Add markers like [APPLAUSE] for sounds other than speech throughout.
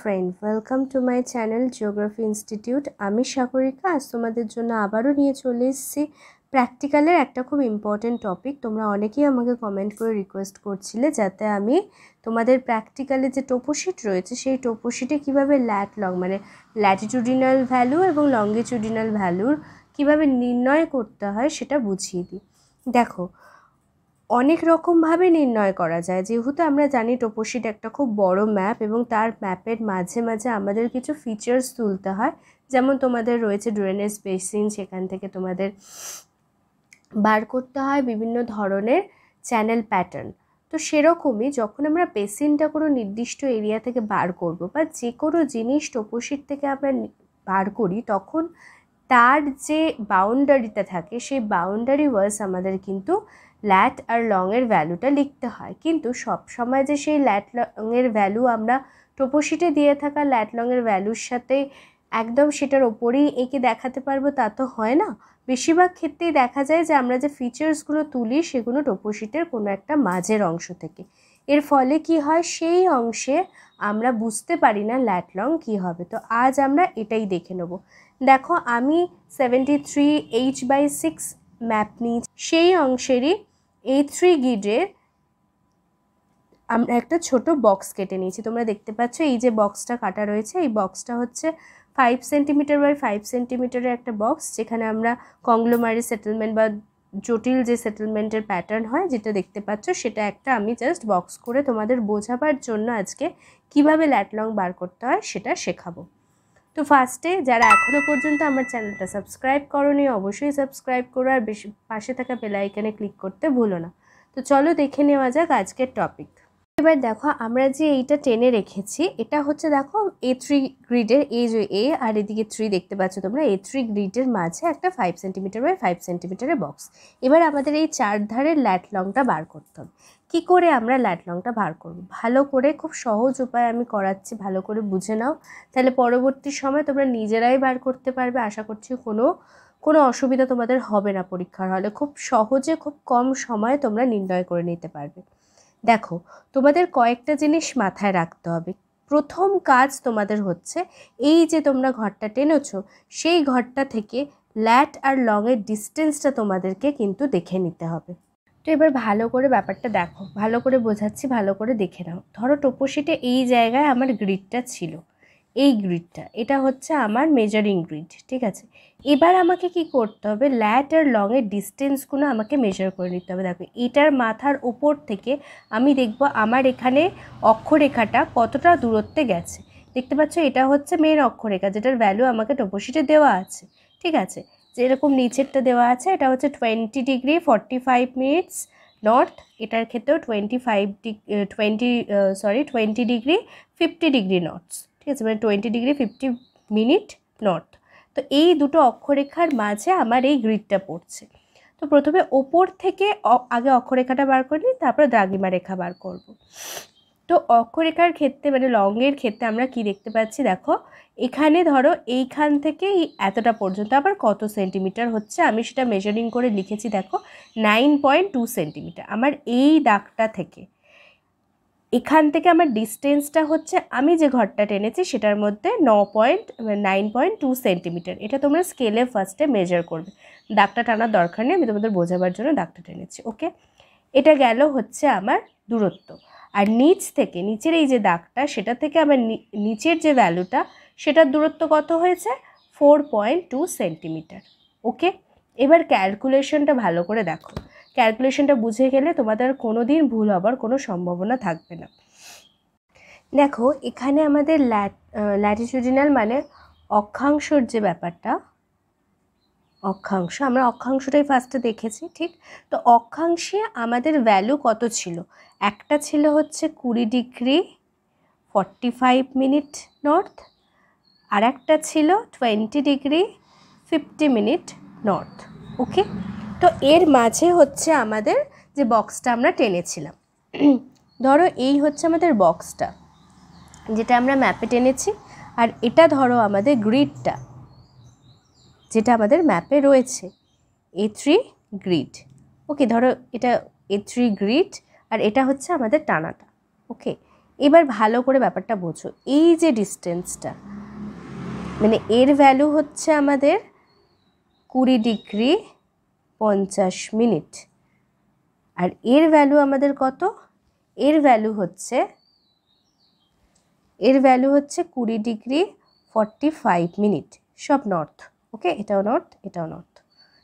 Friend welcome to my channel geography institute আমি সাগরিকা আজ তোমাদের জন্য আবারও নিয়ে চলে এসেছি প্র্যাকটিক্যালের একটা খুব ইম্পর্ট্যান্ট টপিক তোমরা অনেকেই আমাকে কমেন্ট করে রিকোয়েস্ট করছিলে যাতে আমি তোমাদের প্র্যাকটিক্যালে যে টোপোশিট রয়েছে সেই টোপোশিটে কীভাবে ল্যাট লং মানে ল্যাটিটিউডিনাল ভ্যালু এবং লঙ্গিটিউডিনাল ভ্যালুর কীভাবে নির্ণয় করতে হয় সেটা বুঝিয়ে দিই দেখো অনেক রকমভাবে নির্ণয় করা যায় যেহেতু আমরা জানি টোপোশিট একটা খুব বড় ম্যাপ এবং তার ম্যাপের মাঝে মাঝে আমাদের কিছু ফিচার্স তুলতে হয় যেমন তোমাদের রয়েছে ড্রেনেজ বেসিন সেখান থেকে তোমাদের বার করতে হয় বিভিন্ন ধরনের চ্যানেল প্যাটার্ন তো সেরকমই যখন আমরা বেসিনটা কোনো নির্দিষ্ট এরিয়া থেকে বার করব বা যে কোনো জিনিস টোপোশিট থেকে আমরা বার করি তখন তার যে বাউন্ডারিটা থাকে সেই বাউন্ডারি ওয়ার্স আমাদের কিন্তু ল্যাট আর লংয়ের ভ্যালুটা লিখতে হয় কিন্তু সব সময় যে সেই ল্যাট লংয়ের ভ্যালু আমরা টোপোশিটে দিয়ে থাকা ল্যাট লংয়ের ভ্যালুর সাথে একদম সেটার ওপরেই এঁকে দেখাতে পারবো তা তো হয় না বেশিরভাগ ক্ষেত্রেই দেখা যায় যে আমরা যে ফিচার্সগুলো তুলি সেগুলো টোপোশিটের কোনো একটা মাঝের অংশ থেকে এর ফলে কি হয় সেই অংশে আমরা বুঝতে পারি না ল্যাট লং কী হবে তো আজ আমরা এটাই দেখে নেব দেখো আমি seventy three H by six map নিয়েছি সেই অংশেরই এই থ্রি গিডের আমরা একটা ছোট বক্স কেটে নিয়েছি তোমরা দেখতে পাচ্ছ এই যে বক্সটা কাটা রয়েছে এই বক্সটা হচ্ছে ফাইভ সেন্টিমিটার বাই ফাইভ সেন্টিমিটারের একটা বক্স যেখানে আমরা কংলোমারি সেটেলমেন্ট বা জটিল যে সেটেলমেন্টের প্যাটার্ন হয় যেটা দেখতে পাচ্ছ সেটা একটা আমি জাস্ট বক্স করে তোমাদের বোঝাবার জন্য আজকে কিভাবে ল্যাটলং বার করতে হয় সেটা শেখাবো তো ফার্স্টে যারা এখনও পর্যন্ত আমার চ্যানেলটা সাবস্ক্রাইব করনি অবশ্যই সাবস্ক্রাইব করো আর বেশি পাশে থাকা বেলাইকানে ক্লিক করতে ভুলো না তো চলো দেখে নেওয়া যাক আজকের টপিক এবার দেখো আমরা যে এইটা টেনে রেখেছি এটা হচ্ছে দেখো এ থ্রি গ্রিডের এই যে এ আর এদিকে থ্রি দেখতে পাচ্ছ তোমরা এ থ্রি গ্রিডের মাঝে একটা ফাইভ সেন্টিমিটার বাই ফাইভ সেন্টিমিটারের বক্স এবার আমাদের এই চার ধারের ল্যাট লংটা বার করতে হবে কি করে আমরা ল্যাট লংটা বার করব ভালো করে খুব সহজ উপায় আমি করাচ্ছি ভালো করে বুঝে নাও তাহলে পরবর্তী সময় তোমরা নিজেরাই বার করতে পারবে আশা করছি কোনো কোনো অসুবিধা তোমাদের হবে না পরীক্ষার হলে খুব সহজে খুব কম সময়ে তোমরা নির্ণয় করে নিতে পারবে দেখো তোমাদের কয়েকটা জিনিস মাথায় রাখতে হবে প্রথম কাজ তোমাদের হচ্ছে এই যে তোমরা ঘরটা টেনেছ সেই ঘরটা থেকে ল্যাট আর লংয়ের ডিস্টেন্সটা তোমাদেরকে কিন্তু দেখে নিতে হবে তো এবার ভালো করে ব্যাপারটা দেখো ভালো করে বোঝাচ্ছি ভালো করে দেখে নাও ধরো টোপোশিটে এই জায়গায় আমার গ্রিডটা ছিল এই গ্রিডটা এটা হচ্ছে আমার মেজারিং গ্রিড ঠিক আছে এবার আমাকে কি করতে হবে ল্যাট আর লংয়ের ডিস্টেন্সগুলো আমাকে মেজার করে নিতে হবে দেখো এটার মাথার ওপর থেকে আমি দেখব আমার এখানে অক্ষরেখাটা কতটা দূরত্বে গেছে দেখতে পাচ্ছ এটা হচ্ছে মেন অক্ষরেখা যেটার ভ্যালু আমাকে টোপোশিটে দেওয়া আছে ঠিক আছে যেরকম নিচেরটা দেওয়া আছে এটা হচ্ছে twenty degree forty five minutes north এটার ক্ষেত্রেও twenty five twenty sorry twenty degree fifty degree north ঠিক আছে মানে twenty degree fifty minute north তো এই দুটো অক্ষরেখার মাঝে আমার এই গ্রিডটা পড়ছে তো প্রথমে ওপর থেকে আগে অক্ষরেখাটা বার করে নিই তারপরে দ্রাগিমা রেখা বার করব তো অক্ষরেখার ক্ষেত্রে মানে লঙ্গের ক্ষেত্রে আমরা কি দেখতে পাচ্ছি দেখো এখানে ধরো এইখান থেকে এতটা পর্যন্ত আবার কত সেন্টিমিটার হচ্ছে আমি সেটা মেজারিং করে লিখেছি দেখো নাইন পয়েন্ট টু সেন্টিমিটার আমার এই দাগটা থেকে এখান থেকে আমার ডিস্টেন্সটা হচ্ছে আমি যে ঘরটা টেনেছি সেটার মধ্যে ন point nine point two centimetre এটা তোমরা স্কেলে ফার্স্টে মেজার করবে দাগটা টানার দরকার নেই আমি তোমাদের বোঝাবার জন্য দাগটা টেনেছি ওকে এটা গেল হচ্ছে আমার দূরত্ব আর নিচ থেকে নিচের এই যে দাগটা সেটা থেকে আমার নিচের যে ভ্যালুটা সেটার দূরত্ব কত হয়েছে four point two centimetre okay এবার ক্যালকুলেশনটা ভালো করে দেখো ক্যালকুলেশনটা বুঝে গেলে তোমাদের কোনো দিন ভুল হবার কোনো সম্ভাবনা থাকবে না দেখো এখানে আমাদের ল্যাটিটিউডিনাল মানে অক্ষাংশর যে ব্যাপারটা অক্ষাংশ আমরা অক্ষাংশটাই ফার্স্টে দেখেছি ঠিক তো অক্ষাংশে আমাদের ভ্যালু কত ছিল একটা ছিল হচ্ছে কুড়ি degree forty five minute north আর একটা ছিল twenty degree fifty minute north okay তো এর মাঝে হচ্ছে আমাদের যে বক্সটা আমরা টেনেছিলাম [CLEARS THROAT] ধরো এই হচ্ছে আমাদের বক্সটা যেটা আমরা ম্যাপে টেনেছি আর এটা ধরো আমাদের গ্রিডটা যেটা আমাদের ম্যাপে রয়েছে এ থ্রি গ্রিড ওকে ধরো এটা এ থ্রি গ্রিড আর এটা হচ্ছে আমাদের টানাটা ওকে এবার ভালো করে ব্যাপারটা বোঝো এই যে ডিস্টেন্সটা মানে এর ভ্যালু হচ্ছে আমাদের কুড়ি ডিগ্রি পঞ্চাশ মিনিট আর এর ভ্যালু আমাদের কত এর ভ্যালু হচ্ছে এর ভ্যালু হচ্ছে কুড়ি ডিগ্রি ফর্টি ফাইভ মিনিট সব নর্থ ওকে এটাও নর্থ এটাও নর্থ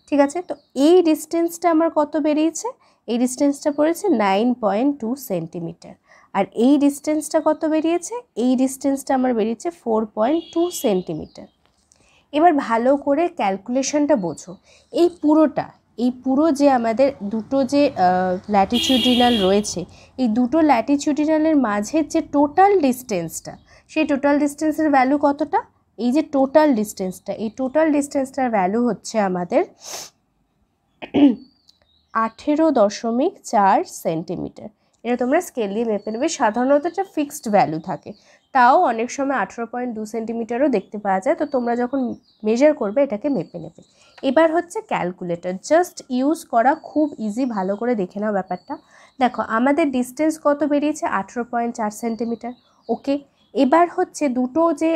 ঠিক আছে তো এই ডিস্টেন্সটা আমার কত বেরিয়েছে এই ডিস্টেন্সটা পড়েছে নাইন পয়েন্ট টু সেন্টিমিটার আর এই ডিস্টেন্সটা কত বেরিয়েছে এই ডিস্টেন্সটা আমার বেরিয়েছে ফোর পয়েন্ট টু সেন্টিমিটার এবার ভালো করে ক্যালকুলেশনটা বোঝো এই পুরোটা এই পুরো যে আমাদের দুটো যে ল্যাটিচিউডিনাল রয়েছে এই দুটো ল্যাটিচিউডিনালের মাঝের যে টোটাল ডিস্টেন্সটা সেই টোটাল ডিস্টেন্সের ভ্যালু কতটা এই যে টোটাল ডিস্টেন্সটা এই টোটাল ডিস্টেন্সটার ভ্যালু হচ্ছে আমাদের আঠেরো দশমিক চার সেন্টিমিটার এটা তোমরা স্কেল দিয়ে মেপে নেবে সাধারণত একটা ফিক্সড ভ্যালু থাকে তাও অনেক সময় আঠেরো পয়েন্ট দু সেন্টিমিটারও দেখতে পাওয়া যায় তো তোমরা যখন মেজার করবে এটাকে মেপে নেবে এবার হচ্ছে ক্যালকুলেটর জাস্ট ইউজ করা খুব ইজি ভালো করে দেখে নাও ব্যাপারটা দেখো আমাদের ডিস্টেন্স কত বেরিয়েছে আঠেরো পয়েন্ট চার সেন্টিমিটার ওকে এবার হচ্ছে দুটো যে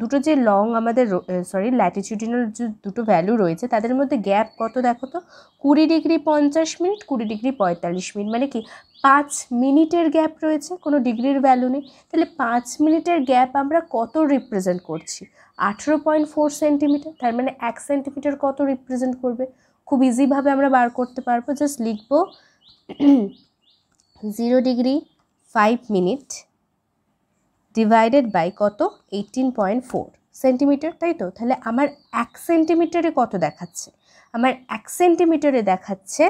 দুটো যে লং আমাদের সরি ল্যাটিটিউডিনাল যে দুটো ভ্যালু রয়েছে তাদের মধ্যে গ্যাপ কত দেখো তো কুড়ি ডিগ্রি পঞ্চাশ মিনিট কুড়ি ডিগ্রি পঁয়তাল্লিশ মিনিট মানে কি পাঁচ মিনিটের গ্যাপ রয়েছে কোনো ডিগ্রির ভ্যালু নেই তাহলে পাঁচ মিনিটের গ্যাপ আমরা কত রিপ্রেজেন্ট করছি আঠেরো পয়েন্ট ফোর সেন্টিমিটার তার মানে এক সেন্টিমিটার কত রিপ্রেজেন্ট করবে খুব ইজিভাবে আমরা বার করতে পারবো জাস্ট লিখবো zero degree five minute divided by কত এইটিন পয়েন্ট ফোর সেন্টিমিটার তাই তো তাহলে আমার এক সেন্টিমিটারে কত দেখাচ্ছে আমার এক সেন্টিমিটারে দেখাচ্ছে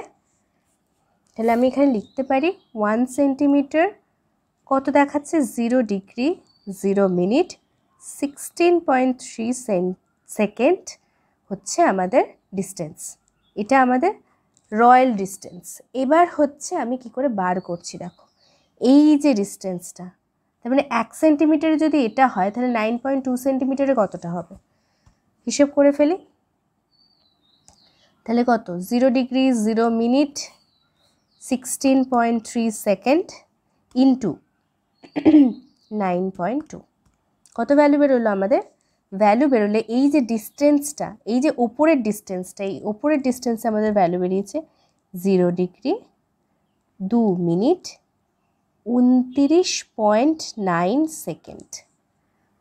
তাহলে আমি এখানে লিখতে পারি ওয়ান সেন্টিমিটার কত দেখাচ্ছে zero degree zero minute sixteen point three second হচ্ছে আমাদের ডিস্টেন্স এটা আমাদের রয়্যাল ডিস্টেন্স এবার হচ্ছে আমি কি করে বার করছি দেখো এই যে ডিস্টেন্সটা তার মানে এক সেন্টিমিটারে যদি এটা হয় তাহলে নাইন পয়েন্ট টু সেন্টিমিটারে কতটা হবে হিসেব করে ফেলি তাহলে কত zero degree zero minute sixteen point three second into nine point two কত ভ্যালু বেরোলো আমাদের ভ্যালু বেরোলে এই যে ডিস্টেন্সটা এই যে ওপরের ডিস্টেন্সটা এই ওপরের ডিস্টেন্সে আমাদের ভ্যালু বেরিয়েছে জিরো ডিগ্রি দু মিনিট উনতিরিশ পয়েন্ট নাইন সেকেন্ড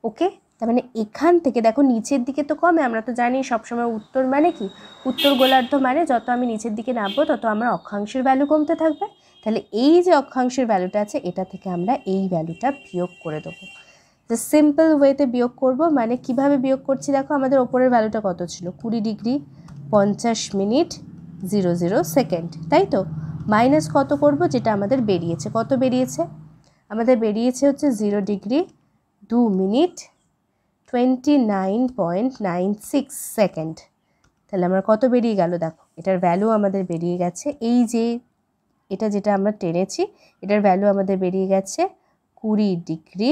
ওকে তার মানে এখান থেকে দেখো নিচের দিকে তো কমে আমরা তো জানি সবসময় উত্তর মানে কি উত্তর গোলার্ধ মানে যত আমি নিচের দিকে নামবো তত আমার অক্ষাংশের ভ্যালু কমতে থাকবে তাহলে এই যে অক্ষাংশের ভ্যালুটা আছে এটা থেকে আমরা এই ভ্যালুটা বিয়োগ করে দেবো যে সিম্পল ওয়েতে বিয়োগ করব মানে কিভাবে বিয়োগ করছি দেখো আমাদের ওপরের ভ্যালুটা কত ছিল কুড়ি ডিগ্রি পঞ্চাশ মিনিট জিরো জিরো সেকেন্ড তাই তো মাইনাস কত করব যেটা আমাদের বেরিয়েছে কত বেরিয়েছে আমাদের বেরিয়েছে হচ্ছে জিরো ডিগ্রি দু minute twenty nine point nine six second তাহলে আমার কত বেরিয়ে গেল দেখো এটার ভ্যালু আমাদের বেরিয়ে গেছে এই যে এটা যেটা আমরা টেনেছি এটার ভ্যালু আমাদের বেরিয়ে গেছে কুড়ি degree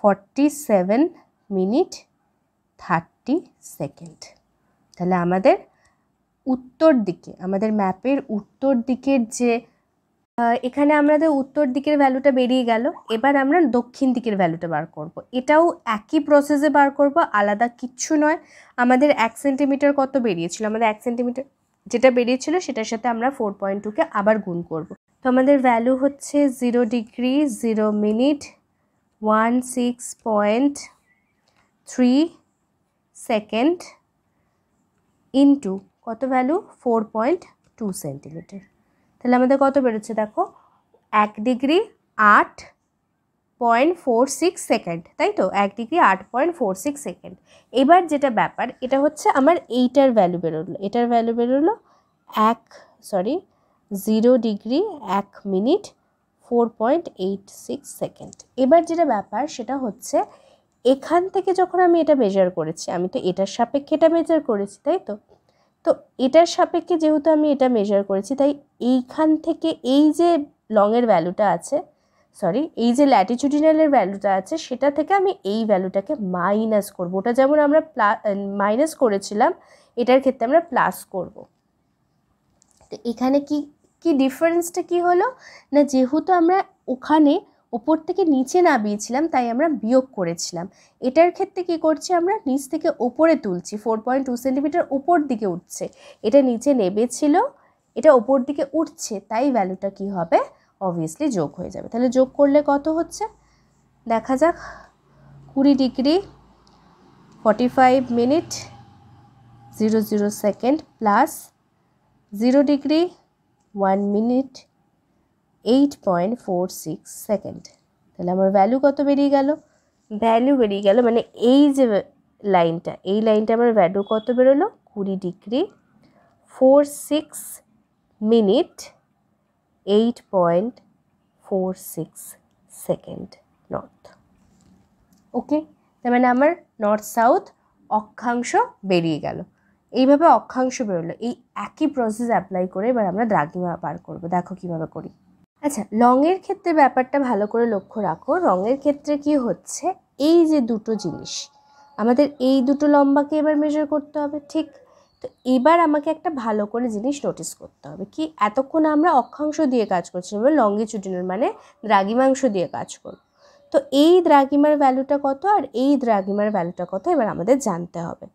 forty seven minute thirty second তাহলে আমাদের উত্তর দিকে আমাদের ম্যাপের উত্তর দিকের যে এখানে আমাদের উত্তর দিকের ভ্যালুটা বেরিয়ে গেল এবার আমরা দক্ষিণ দিকের ভ্যালুটা বার করব। এটাও একই প্রসেসে বার করব আলাদা কিচ্ছু নয় আমাদের এক সেন্টিমিটার কত বেরিয়েছিল আমাদের এক সেন্টিমিটার যেটা বেরিয়েছিল সেটার সাথে আমরা ফোর পয়েন্ট টুকে আবার গুণ করব। তো আমাদের ভ্যালু হচ্ছে zero degree zero minute one six point three second into কত value four point two centimetre তাহলে আমাদের কত বেরোচ্ছে দেখো এক ডিগ্রি আট পয়েন্ট ফোর সিক্স সেকেন্ড তাই তো এক ডিগ্রি আট পয়েন্ট ফোর সিক্স সেকেন্ড এবার যেটা ব্যাপার এটা হচ্ছে আমার এইটার ভ্যালু বেরোলো এটার ভ্যালু বেরোলো এক সরি জিরো ডিগ্রি এক minute four point eight six second এবার যেটা ব্যাপার সেটা হচ্ছে এখান থেকে যখন আমি এটা মেজার করেছি আমি তো এটার সাপেক্ষে এটা মেজার করেছি তাই তো তো এটার সাপেক্ষে যেহেতু আমি এটা মেজার করেছি তাই এইখান থেকে এই যে লংয়ের ভ্যালুটা আছে সরি এই যে ল্যাটিচুডিনালের ভ্যালুটা আছে সেটা থেকে আমি এই ভ্যালুটাকে মাইনাস করব ওটা যেমন আমরা প্লা মাইনাস করেছিলাম এটার ক্ষেত্রে আমরা প্লাস করব তো এখানে কি কি ডিফারেন্সটা কি হলো না যেহেতু আমরা ওখানে উপর থেকে নিচে নামিয়েছিলাম তাই আমরা বিয়োগ করেছিলাম এটার ক্ষেত্রে কি করছি আমরা নিচ থেকে ওপরে তুলছি ফোর পয়েন্ট টু সেন্টিমিটার উপর দিকে উঠছে এটা নিচে নেবেছিল এটা ওপর দিকে উঠছে তাই ভ্যালুটা কি হবে অবভিয়াসলি যোগ হয়ে যাবে তাহলে যোগ করলে কত হচ্ছে দেখা যাক কুড়ি degree forty five minute zero zero second plus zero degree one minute eight point four six second তাহলে আমার ভ্যালু কত বেরিয়ে গেল ভ্যালু বেরিয়ে গেল মানে এই যে লাইনটা এই লাইনটা আমার ভ্যালু কত বেরোলো কুড়ি degree four six minute eight point four six second north okay তার মানে আমার নর্থ সাউথ অক্ষাংশ বেরিয়ে গেল এইভাবে অক্ষাংশ বেরোলো এই একই প্রসেস অ্যাপ্লাই করে এবার আমরা দ্রাঘিমা পার করবো দেখো কীভাবে করি আচ্ছা রঙের ক্ষেত্রে ব্যাপারটা ভালো করে লক্ষ্য রাখো রঙের ক্ষেত্রে কি হচ্ছে এই যে দুটো জিনিস আমাদের এই দুটো লম্বাকে এবার মেজার করতে হবে ঠিক তো এবার আমাকে একটা ভালো করে জিনিস নোটিস করতে হবে কি এতক্ষণ আমরা অক্ষাংশ দিয়ে কাজ করছিলাম লঙ্গিচুডিনাল মানে দ্রাগিমাংশ দিয়ে কাজ করব তো এই দ্রাগিমার ভ্যালুটা কত আর এই দ্রাগিমার ভ্যালুটা কত এবার আমাদের জানতে হবে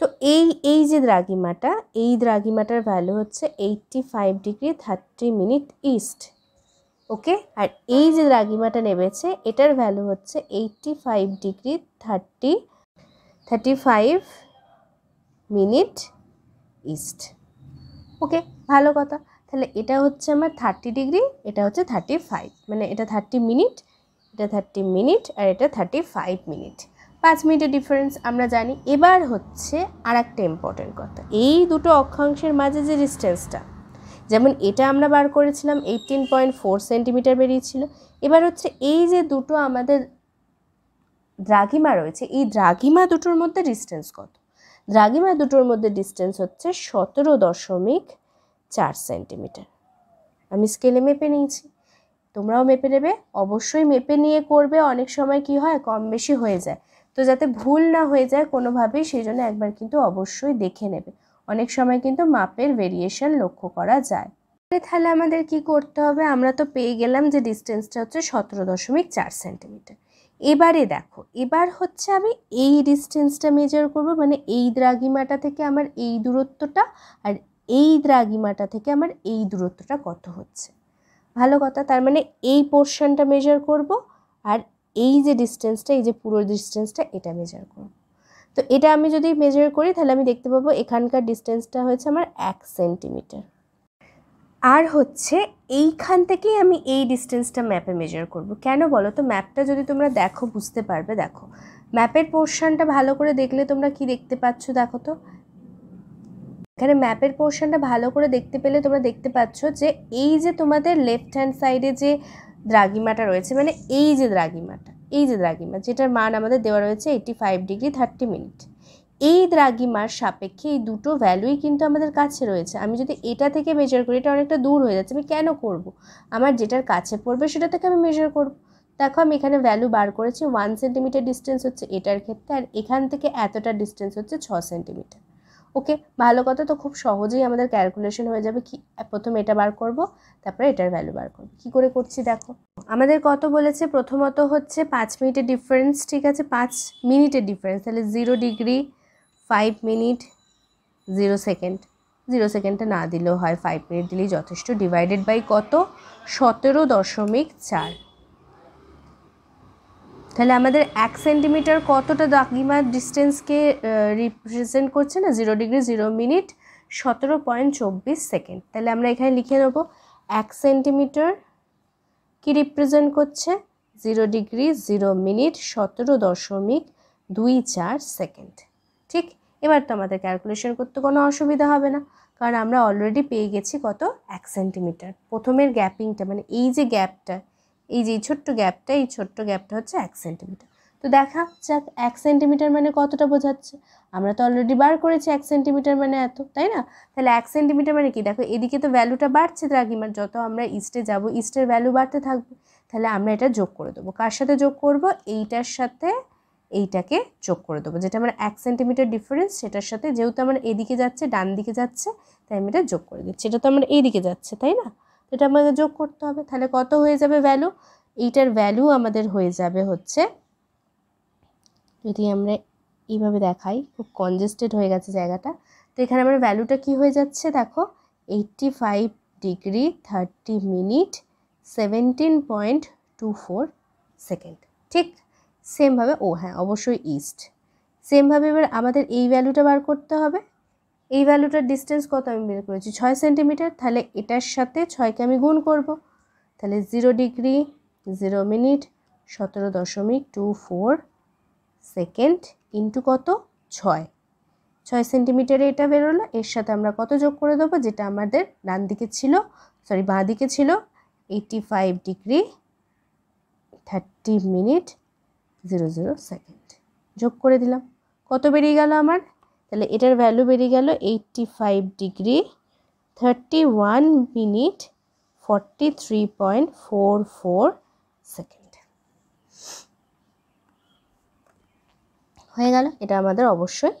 তো এই এই যে দ্রাগিমাটা এই দ্রাগিমাটার ভ্যালু হচ্ছে eighty five degree thirty minute east okay আর এই যে দ্রাগিমাটা নেবেছে এটার ভ্যালু হচ্ছে eighty five degree thirty thirty five minute east okay ভালো কথা তাহলে এটা হচ্ছে আমার থার্টি ডিগ্রি এটা হচ্ছে থার্টি ফাইভ মানে এটা থার্টি মিনিট এটা থার্টি মিনিট আর এটা থার্টি ফাইভ মিনিট পাঁচ মিনিটের ডিফারেন্স আমরা জানি এবার হচ্ছে আর একটা ইম্পর্টেন্ট কথা এই দুটো অক্ষাংশের মাঝে যে ডিস্টেন্সটা যেমন এটা আমরা বার করেছিলাম এইটিন পয়েন্ট ফোর সেন্টিমিটার বেরিয়েছিল এবার হচ্ছে এই যে দুটো আমাদের দ্রাঘিমা রয়েছে এই দ্রাঘিমা দুটোর মধ্যে ডিস্টেন্স কত দ্রাঘিমা দুটোর মধ্যে ডিস্টেন্স হচ্ছে সতেরো দশমিক চার সেন্টিমিটার আমি স্কেলে মেপে নিয়েছি তোমরাও মেপে নেবে অবশ্যই মেপে নিয়ে করবে অনেক সময় কি হয় কম বেশি হয়ে যায় তো যাতে ভুল না হয়ে যায় কোনোভাবেই সেই জন্য একবার কিন্তু অবশ্যই দেখে নেবে অনেক সময় কিন্তু মাপের ভেরিয়েশন লক্ষ্য করা যায় তাহলে আমাদের কি করতে হবে আমরা তো পেয়ে গেলাম যে ডিস্টেন্সটা হচ্ছে সতেরো দশমিক চার সেন্টিমিটার এবারে দেখো এবার হচ্ছে আমি এই ডিস্টেন্সটা মেজার করব মানে এই দ্রাগিমাটা থেকে আমার এই দূরত্বটা আর এই দ্রাগিমাটা থেকে আমার এই দূরত্বটা কত হচ্ছে ভালো কথা তার মানে এই পোর্শনটা মেজার করব আর এই যে ডিস্টেন্সটা এই যে পুরো ডিস্টেন্সটা এটা মেজার করো তো এটা আমি যদি মেজার করি তাহলে আমি দেখতে পাবো এখানকার ডিস্টেন্সটা হয়েছে আমার এক সেন্টিমিটার আর হচ্ছে এইখান থেকেই আমি এই ডিস্টেন্সটা ম্যাপে মেজার করব কেন বলো তো ম্যাপটা যদি তোমরা দেখো বুঝতে পারবে দেখো ম্যাপের পোর্শনটা ভালো করে দেখলে তোমরা কি দেখতে পাচ্ছ দেখো তো এখানে ম্যাপের পোর্শনটা ভালো করে দেখতে পেলে তোমরা দেখতে পাচ্ছ যে এই যে তোমাদের লেফট হ্যান্ড সাইডে যে দ্রাগিমাটা রয়েছে মানে এই যে দ্রাগিমাটা এই যে দ্রাগিমা যেটার মান আমাদের দেওয়া রয়েছে eighty five degree thirty minute এই দ্রাগিমার সাপেক্ষে এই দুটো ভ্যালুই কিন্তু আমাদের কাছে রয়েছে আমি যদি এটা থেকে মেজার করি এটা অনেকটা দূর হয়ে যাচ্ছে আমি কেন করব। আমার যেটার কাছে পড়বে সেটা থেকে আমি মেজার করব। দেখো আমি এখানে ভ্যালু বার করেছি ওয়ান সেন্টিমিটার ডিস্টেন্স হচ্ছে এটার ক্ষেত্রে আর এখান থেকে এতটা ডিস্টেন্স হচ্ছে ছ সেন্টিমিটার ওকে ভালো কথা তো খুব সহজেই আমাদের ক্যালকুলেশন হয়ে যাবে কি প্রথমে এটা বার করব তারপরে এটার ভ্যালু বার করব কি করে করছি দেখো আমাদের কত বলেছে প্রথমত হচ্ছে পাঁচ মিনিটের ডিফারেন্স ঠিক আছে পাঁচ মিনিটের ডিফারেন্স তাহলে zero degree five minute zero second zero সেকেন্ডটা না দিলেও হয় ফাইভ মিনিট দিলেই যথেষ্ট ডিভাইডেড বাই কত সতেরো দশমিক চার তাহলে আমাদের এক সেন্টিমিটার কতটা দাগিমার ডিস্টেন্সকে রিপ্রেজেন্ট করছে না জিরো ডিগ্রি জিরো মিনিট সতেরো পয়েন্ট চব্বিশ সেকেন্ড তাহলে আমরা এখানে লিখে নেব এক সেন্টিমিটার কি রিপ্রেজেন্ট করছে জিরো ডিগ্রি জিরো মিনিট সতেরো দশমিক দুই চার সেকেন্ড ঠিক এবার তো আমাদের ক্যালকুলেশন করতে কোনো অসুবিধা হবে না কারণ আমরা অলরেডি পেয়ে গেছি কত এক সেন্টিমিটার প্রথমের গ্যাপিংটা মানে এই যে গ্যাপটা এই যে ছোট্ট গ্যাপটা এই ছোট্ট গ্যাপটা হচ্ছে এক সেন্টিমিটার তো দেখা যাক এক সেন্টিমিটার মানে কতটা বোঝাচ্ছে আমরা তো অলরেডি বার করেছি এক সেন্টিমিটার মানে এত তাই না তাহলে এক সেন্টিমিটার মানে কি দেখো এদিকে তো ভ্যালুটা বাড়ছে দ্রাঘিমার যত আমরা ইস্টে যাব ইস্টের ভ্যালু বাড়তে থাকবে তাহলে আমরা এটা যোগ করে দেবো কার সাথে যোগ করব এইটার সাথে এইটাকে যোগ করে দেবো যেটা আমার মানে এক সেন্টিমিটার ডিফারেন্স সেটার সাথে যেহেতু আমার এদিকে যাচ্ছে ডান দিকে যাচ্ছে তাই আমি এটা যোগ করে দিচ্ছি এটা তো আমার এইদিকে যাচ্ছে তাই না এটা আমাকে যোগ করতে হবে তাহলে কত হয়ে যাবে ভ্যালু এইটার ভ্যালু আমাদের হয়ে যাবে হচ্ছে যদি আমরা এইভাবে দেখাই খুব কনজেস্টেড হয়ে গেছে জায়গাটা তো এখানে আমার ভ্যালুটা কি হয়ে যাচ্ছে দেখো eighty five degree thirty minute seventeen point two four second ঠিক সেমভাবে ও হ্যাঁ অবশ্যই ইস্ট সেমভাবে এবার আমাদের এই ভ্যালুটা বার করতে হবে এই ভ্যালুটার ডিস্টেন্স কত আমি বের করেছি ছয় সেন্টিমিটার তাহলে এটার সাথে ছয়কে আমি গুণ করব তাহলে জিরো ডিগ্রি জিরো মিনিট সতেরো দশমিক টু ফোর সেকেন্ড ইন্টু কত ছয় ছয় সেন্টিমিটারে এটা বেরোলো এর সাথে আমরা কত যোগ করে দেবো যেটা আমাদের ডান দিকে ছিল সরি বাঁ দিকে ছিল eighty five degree thirty minute zero zero second যোগ করে দিলাম কত বেরিয়ে গেল আমার তাহলে এটার ভ্যালু বেরিয়ে গেল eighty five degree thirty one minute forty three point four four second হয়ে গেল এটা আমাদের অবশ্যই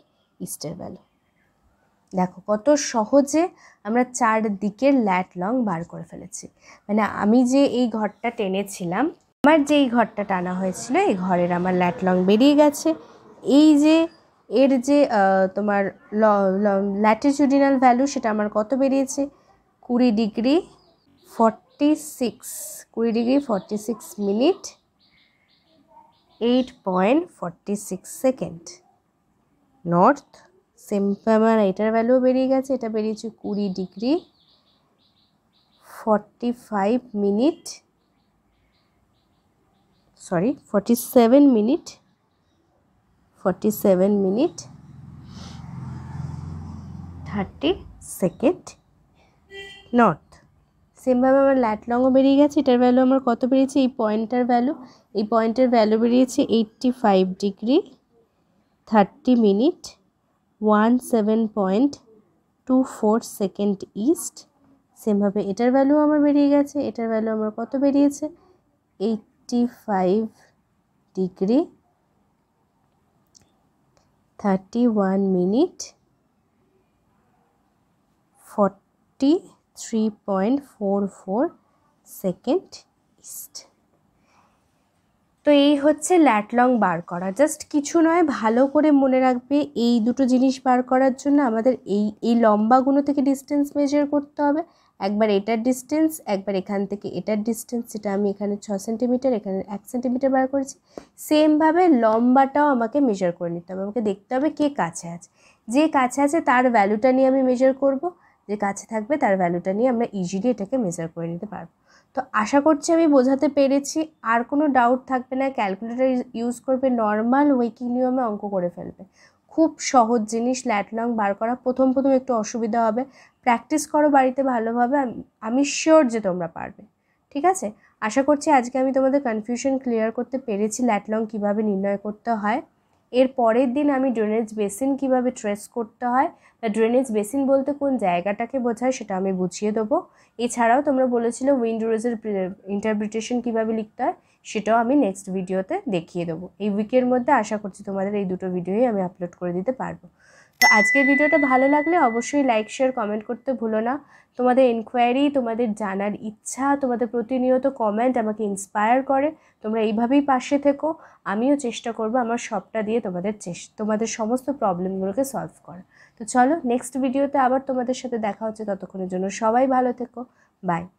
ইস্টের ভ্যালু দেখো কত সহজে আমরা চার দিকের ল্যাট লং বার করে ফেলেছি মানে আমি যে এই ঘরটা টেনেছিলাম আমার যে এই ঘরটা টানা হয়েছিল এই ঘরের আমার ল্যাট লং বেরিয়ে গেছে এই যে এর যে তোমার ল্যাটিচুডিনাল ভ্যালু সেটা আমার কত বেরিয়েছে কুড়ি ডিগ্রি ফর্টি সিক্স কুড়ি degree forty six minute eight point forty six second north same আমার এটার ভ্যালুও বেরিয়ে গেছে এটা বেরিয়েছে কুড়ি degree forty five minute sorry forty seven minute forty seven minute thirty second north সেমভাবে আমার ল্যাট লংও বেরিয়ে গেছে এটার ভ্যালু আমার কত বেরিয়েছে এই পয়েন্টটার ভ্যালু এই পয়েন্টের ভ্যালু বেরিয়েছে eighty five degree thirty minute one seven point two four second east সেমভাবে এটার ভ্যালু আমার বেরিয়ে গেছে এটার ভ্যালু আমার কত বেরিয়েছে eighty five degree thirty one minute forty three point four four second east তো এই হচ্ছে ল্যাটলং বার করা জাস্ট কিছু নয় ভালো করে মনে রাখবে এই দুটো জিনিস বার করার জন্য আমাদের এই এই লম্বাগুলো থেকে ডিস্টেন্স মেজার করতে হবে একবার এটার ডিস্টেন্স একবার এখান থেকে এটার ডিস্টেন্স সেটা আমি এখানে ছ সেন্টিমিটার এখানে এক সেন্টিমিটার বার করেছি সেমভাবে লম্বাটাও আমাকে মেজার করে নিতে হবে আমাকে দেখতে হবে কে কাছে আছে যে কাছে আছে তার ভ্যালুটা নিয়ে আমি মেজার করব যে কাছে থাকবে তার ভ্যালুটা নিয়ে আমরা ইজিলি এটাকে মেজার করে নিতে পারবো তো আশা করছি আমি বোঝাতে পেরেছি আর কোনো ডাউট থাকবে না ক্যালকুলেটার ইউজ করবে নর্মাল ওয়েকিং নিয়মে অঙ্ক করে ফেলবে খুব সহজ জিনিস ল্যাট লং বার করা প্রথম প্রথম একটু অসুবিধা হবে প্র্যাকটিস করো বাড়িতে ভালোভাবে আমি শিওর যে তোমরা পারবে ঠিক আছে আশা করছি আজকে আমি তোমাদের কনফিউশন ক্লিয়ার করতে পেরেছি ল্যাটলং কিভাবে নির্ণয় করতে হয় এর পরের দিন আমি ড্রেনেজ বেসিন কিভাবে ট্রেস করতে হয় বা ড্রেনেজ বেসিন বলতে কোন জায়গাটাকে বোঝায় সেটা আমি বুঝিয়ে দেবো এছাড়াও তোমরা বলেছিলে উইন্ডোজের ইন্টারপ্রিটেশন কিভাবে লিখতে হয় সেটাও আমি নেক্সট ভিডিওতে দেখিয়ে দেবো এই উইকের মধ্যে আশা করছি তোমাদের এই দুটো ভিডিওই আমি আপলোড করে দিতে পারবো তো আজকের ভিডিওটা ভালো লাগলে অবশ্যই লাইক শেয়ার কমেন্ট করতে ভুলো না তোমাদের এনকোয়ারি তোমাদের জানার ইচ্ছা তোমাদের প্রতিনিয়ত কমেন্ট আমাকে ইন্সপায়ার করে তোমরা এইভাবেই পাশে থেকো আমিও চেষ্টা করব আমার সবটা দিয়ে তোমাদের চেষ্টা তোমাদের সমস্ত প্রবলেমগুলোকে সলভ করা তো চলো নেক্সট ভিডিওতে আবার তোমাদের সাথে দেখা হচ্ছে ততক্ষণের জন্য সবাই ভালো থেকো বাই